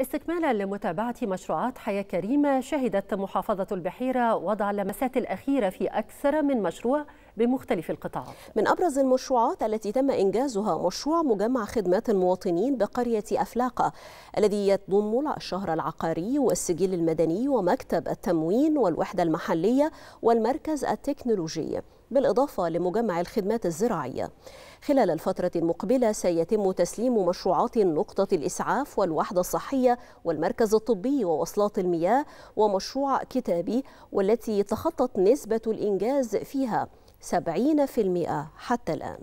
استكمالا لمتابعة مشروعات حياة كريمة شهدت محافظة البحيرة وضع اللمسات الأخيرة في أكثر من مشروع بمختلف القطاعات من أبرز المشروعات التي تم إنجازها مشروع مجمع خدمات المواطنين بقرية أفلاقة الذي يضم الشهر العقاري والسجل المدني ومكتب التموين والوحدة المحلية والمركز التكنولوجي بالإضافة لمجمع الخدمات الزراعية خلال الفترة المقبلة سيتم تسليم مشروعات نقطة الإسعاف والوحدة الصحية والمركز الطبي ووصلات المياه ومشروع كتابي والتي تخطت نسبة الإنجاز فيها 70% حتى الآن